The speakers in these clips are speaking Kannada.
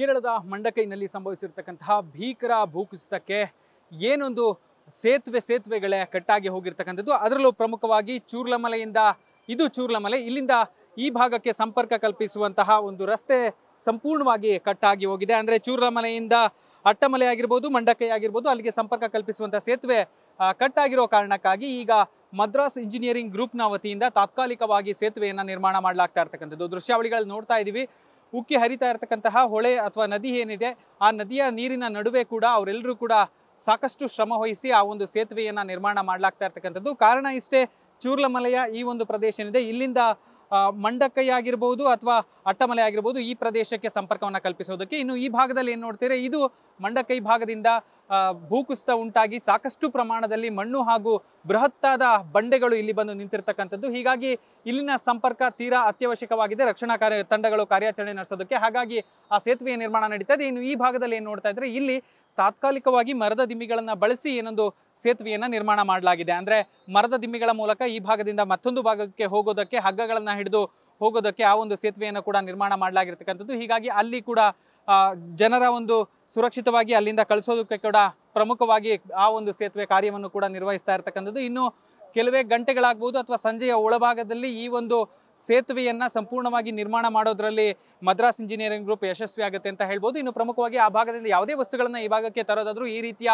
ಕೇರಳದ ಮಂಡಕೈನಲ್ಲಿ ಸಂಭವಿಸಿರ್ತಕ್ಕಂತಹ ಭೀಕರ ಭೂಕುಸಿತಕ್ಕೆ ಏನೊಂದು ಸೇತುವೆ ಸೇತುವೆಗಳೇ ಕಟ್ಟಾಗಿ ಹೋಗಿರ್ತಕ್ಕಂಥದ್ದು ಅದರಲ್ಲೂ ಪ್ರಮುಖವಾಗಿ ಚೂರ್ಲಮಲೆಯಿಂದ ಇದು ಚೂರ್ಲಮಲೆ ಇಲ್ಲಿಂದ ಈ ಭಾಗಕ್ಕೆ ಸಂಪರ್ಕ ಕಲ್ಪಿಸುವಂತಹ ಒಂದು ರಸ್ತೆ ಸಂಪೂರ್ಣವಾಗಿ ಕಟ್ಟಾಗಿ ಹೋಗಿದೆ ಅಂದರೆ ಚೂರ್ಲಮಲೆಯಿಂದ ಅಟ್ಟಮಲೆ ಆಗಿರ್ಬೋದು ಮಂಡಕೈ ಆಗಿರ್ಬೋದು ಅಲ್ಲಿಗೆ ಸಂಪರ್ಕ ಕಲ್ಪಿಸುವಂಥ ಸೇತುವೆ ಕಟ್ಟಾಗಿರೋ ಕಾರಣಕ್ಕಾಗಿ ಈಗ ಮದ್ರಾಸ್ ಇಂಜಿನಿಯರಿಂಗ್ ಗ್ರೂಪ್ನ ವತಿಯಿಂದ ತಾತ್ಕಾಲಿಕವಾಗಿ ಸೇತುವೆಯನ್ನು ನಿರ್ಮಾಣ ಮಾಡಲಾಗ್ತಾ ಇರ್ತಕ್ಕಂಥದ್ದು ದೃಶ್ಯಾವಳಿಗಳು ನೋಡ್ತಾ ಇದ್ದೀವಿ ಉಕ್ಕಿ ಹರಿತಾ ಇರತಕ್ಕಂತಹ ಹೊಳೆ ಅಥವಾ ನದಿ ಏನಿದೆ ಆ ನದಿಯ ನೀರಿನ ನಡುವೆ ಕೂಡ ಅವರೆಲ್ಲರೂ ಕೂಡ ಸಾಕಷ್ಟು ಶ್ರಮ ವಹಿಸಿ ಆ ಒಂದು ಸೇತುವೆಯನ್ನ ನಿರ್ಮಾಣ ಮಾಡಲಾಗ್ತಾ ಇರತಕ್ಕಂಥದ್ದು ಕಾರಣ ಇಷ್ಟೇ ಚೂರ್ಲಮಲೆಯ ಈ ಒಂದು ಪ್ರದೇಶ ಏನಿದೆ ಇಲ್ಲಿಂದ ಮಂಡಕೈ ಆಗಿರ್ಬೋದು ಅಥವಾ ಅಟ್ಟಮಲೆ ಆಗಿರ್ಬೋದು ಈ ಪ್ರದೇಶಕ್ಕೆ ಸಂಪರ್ಕವನ್ನು ಕಲ್ಪಿಸೋದಕ್ಕೆ ಇನ್ನು ಈ ಭಾಗದಲ್ಲಿ ಏನು ನೋಡ್ತೀರಿ ಇದು ಮಂಡಕೈ ಭಾಗದಿಂದ ಭೂಕುಸಿತ ಉಂಟಾಗಿ ಸಾಕಷ್ಟು ಪ್ರಮಾಣದಲ್ಲಿ ಮಣ್ಣು ಹಾಗೂ ಬೃಹತ್ತಾದ ಬಂಡೆಗಳು ಇಲ್ಲಿ ಬಂದು ನಿಂತಿರ್ತಕ್ಕಂಥದ್ದು ಹೀಗಾಗಿ ಇಲ್ಲಿನ ಸಂಪರ್ಕ ತೀರಾ ಅತ್ಯವಶ್ಯಕವಾಗಿದೆ ರಕ್ಷಣಾ ಕಾರ್ಯ ತಂಡಗಳು ಕಾರ್ಯಾಚರಣೆ ನಡೆಸೋದಕ್ಕೆ ಹಾಗಾಗಿ ಆ ಸೇತುವೆಯ ನಿರ್ಮಾಣ ನಡೀತಾ ಇದೆ ಇನ್ನು ಈ ಭಾಗದಲ್ಲಿ ಏನು ನೋಡ್ತಾ ಇದ್ರೆ ಇಲ್ಲಿ ತಾತ್ಕಾಲಿಕವಾಗಿ ಮರದ ದಿಮ್ಮಿಗಳನ್ನು ಬಳಸಿ ಏನೊಂದು ಸೇತುವೆಯನ್ನು ನಿರ್ಮಾಣ ಮಾಡಲಾಗಿದೆ ಅಂದರೆ ಮರದ ದಿಮ್ಮಿಗಳ ಮೂಲಕ ಈ ಭಾಗದಿಂದ ಮತ್ತೊಂದು ಭಾಗಕ್ಕೆ ಹೋಗೋದಕ್ಕೆ ಹಗ್ಗಗಳನ್ನು ಹಿಡಿದು ಹೋಗೋದಕ್ಕೆ ಆ ಒಂದು ಸೇತುವೆಯನ್ನು ಕೂಡ ನಿರ್ಮಾಣ ಮಾಡಲಾಗಿರ್ತಕ್ಕಂಥದ್ದು ಹೀಗಾಗಿ ಅಲ್ಲಿ ಕೂಡ ಜನರ ಒಂದು ಸುರಕ್ಷಿತವಾಗಿ ಅಲ್ಲಿಂದ ಕಳಿಸೋದಕ್ಕೆ ಕೂಡ ಪ್ರಮುಖವಾಗಿ ಆ ಒಂದು ಸೇತುವೆ ಕಾರ್ಯವನ್ನು ಕೂಡ ನಿರ್ವಹಿಸ್ತಾ ಇರ್ತಕ್ಕಂಥದ್ದು ಇನ್ನು ಕೆಲವೇ ಗಂಟೆಗಳಾಗ್ಬೋದು ಅಥವಾ ಸಂಜೆಯ ಒಳಭಾಗದಲ್ಲಿ ಈ ಒಂದು ಸೇತುವೆಯನ್ನು ಸಂಪೂರ್ಣವಾಗಿ ನಿರ್ಮಾಣ ಮಾಡೋದ್ರಲ್ಲಿ ಮದ್ರಾಸ್ ಇಂಜಿನಿಯರಿಂಗ್ ಗ್ರೂಪ್ ಯಶಸ್ವಿ ಆಗುತ್ತೆ ಅಂತ ಹೇಳ್ಬೋದು ಇನ್ನು ಪ್ರಮುಖವಾಗಿ ಆ ಭಾಗದಿಂದ ಯಾವುದೇ ವಸ್ತುಗಳನ್ನು ಈ ಭಾಗಕ್ಕೆ ತರೋದಾದರೂ ಈ ರೀತಿಯ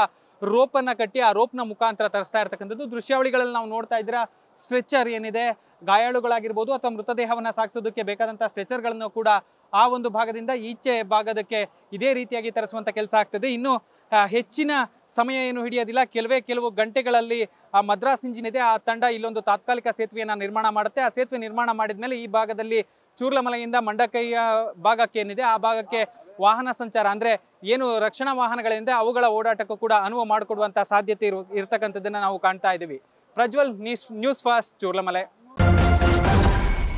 ರೋಪನ್ನು ಕಟ್ಟಿ ಆ ರೋಪ್ನ ಮುಖಾಂತರ ತರಿಸ್ತಾ ಇರ್ತಕ್ಕಂಥದ್ದು ದೃಶ್ಯಾವಳಿಗಳಲ್ಲಿ ನಾವು ನೋಡ್ತಾ ಇದ್ದೀರಾ ಸ್ಟ್ರೆಚರ್ ಏನಿದೆ ಗಾಯಾಳುಗಳಾಗಿರ್ಬೋದು ಅಥವಾ ಮೃತದೇಹವನ್ನು ಸಾಗಿಸೋದಕ್ಕೆ ಬೇಕಾದಂಥ ಸ್ಟ್ರೆಚರ್ಗಳನ್ನು ಕೂಡ ಆ ಒಂದು ಭಾಗದಿಂದ ಈಚೆ ಭಾಗದಕ್ಕೆ ಇದೇ ರೀತಿಯಾಗಿ ತರಿಸುವಂತ ಕೆಲಸ ಆಗ್ತದೆ ಇನ್ನು ಹೆಚ್ಚಿನ ಸಮಯ ಏನು ಹಿಡಿಯೋದಿಲ್ಲ ಕೆಲವೇ ಕೆಲವು ಗಂಟೆಗಳಲ್ಲಿ ಆ ಮದ್ರಾಸ್ ಇಂಜಿನಿದೆ ಆ ತಂಡ ಇಲ್ಲೊಂದು ತಾತ್ಕಾಲಿಕ ಸೇತುವೆಯನ್ನು ನಿರ್ಮಾಣ ಮಾಡುತ್ತೆ ಆ ಸೇತುವೆ ನಿರ್ಮಾಣ ಮಾಡಿದ ಮೇಲೆ ಈ ಭಾಗದಲ್ಲಿ ಚೂರ್ಲಮಲೆಯಿಂದ ಮಂಡಕೈಯ ಭಾಗಕ್ಕೆ ಏನಿದೆ ಆ ಭಾಗಕ್ಕೆ ವಾಹನ ಸಂಚಾರ ಅಂದರೆ ಏನು ರಕ್ಷಣಾ ವಾಹನಗಳಿಂದ ಅವುಗಳ ಓಡಾಟಕ್ಕೂ ಕೂಡ ಅನುವು ಮಾಡಿಕೊಡುವಂಥ ಸಾಧ್ಯತೆ ಇರು ನಾವು ಕಾಣ್ತಾ ಇದ್ದೀವಿ ಪ್ರಜ್ವಲ್ ನ್ಯೂಸ್ ನ್ಯೂಸ್ ಫಾಸ್ಟ್ ಚೂರ್ಲಮಲೆ